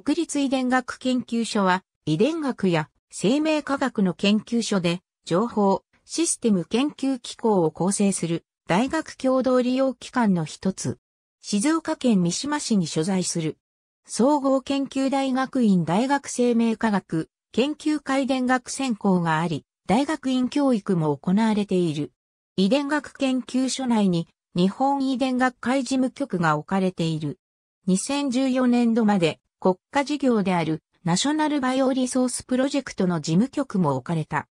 国立遺伝学研究所は、遺伝学や生命科学の研究所で、情報、システム研究機構を構成する大学共同利用機関の一つ。静岡県三島市に所在する。総合研究大学院大学生命科学研究会伝学専攻があり、大学院教育も行われている。遺伝学研究所内に日本遺伝学会事務局が置かれている。2014年度まで国家事業であるナショナルバイオリソースプロジェクトの事務局も置かれた。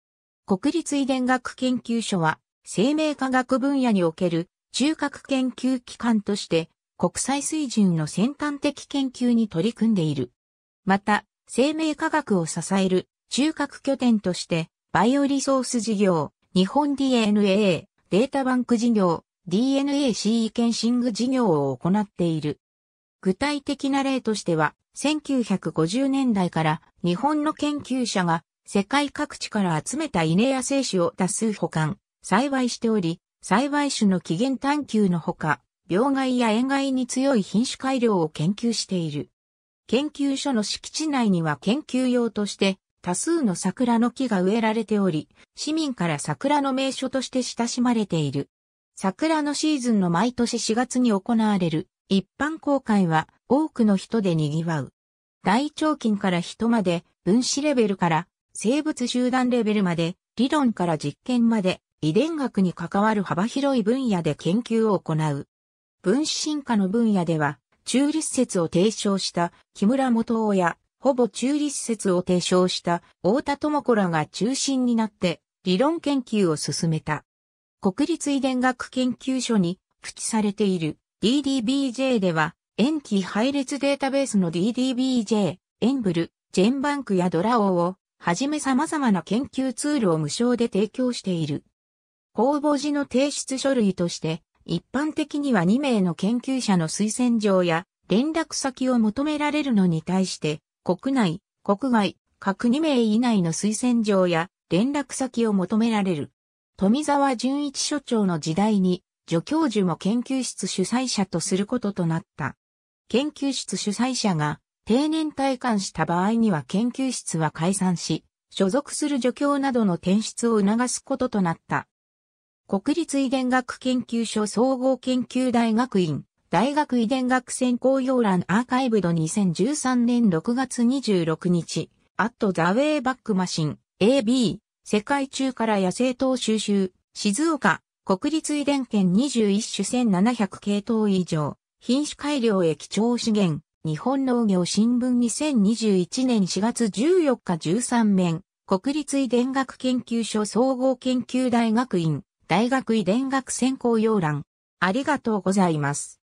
国立遺伝学研究所は生命科学分野における中核研究機関として国際水準の先端的研究に取り組んでいる。また、生命科学を支える中核拠点としてバイオリソース事業、日本 DNA、データバンク事業、DNA シーケンシング事業を行っている。具体的な例としては、1950年代から日本の研究者が世界各地から集めた稲や精子を多数保管、栽培しており、栽培種の起源探求のほか、病害や塩害に強い品種改良を研究している。研究所の敷地内には研究用として多数の桜の木が植えられており、市民から桜の名所として親しまれている。桜のシーズンの毎年4月に行われる一般公開は多くの人で賑わう。大腸菌から人まで、分子レベルから、生物集団レベルまで、理論から実験まで、遺伝学に関わる幅広い分野で研究を行う。分子進化の分野では、中立説を提唱した木村元夫や、ほぼ中立説を提唱した大田智子らが中心になって理論研究を進めた。国立遺伝学研究所に付記されている DDBJ では塩基配列データベースの DDBJ、エンブル、ジェンバンクやドラオーを、はじめ様々な研究ツールを無償で提供している。公募時の提出書類として、一般的には2名の研究者の推薦状や連絡先を求められるのに対して、国内、国外、各2名以内の推薦状や連絡先を求められる。富沢純一所長の時代に、助教授も研究室主催者とすることとなった。研究室主催者が定年退官した場合には研究室は解散し、所属する助教などの転出を促すこととなった。国立遺伝学研究所総合研究大学院、大学遺伝学専攻要欄アーカイブド2013年6月26日、アットザウェイバックマシン、AB、世界中から野生等収集、静岡、国立遺伝圏21種1700系統以上。品種改良液調資源、日本農業新聞2021年4月14日13面、国立遺伝学研究所総合研究大学院、大学遺伝学専攻要覧。ありがとうございます。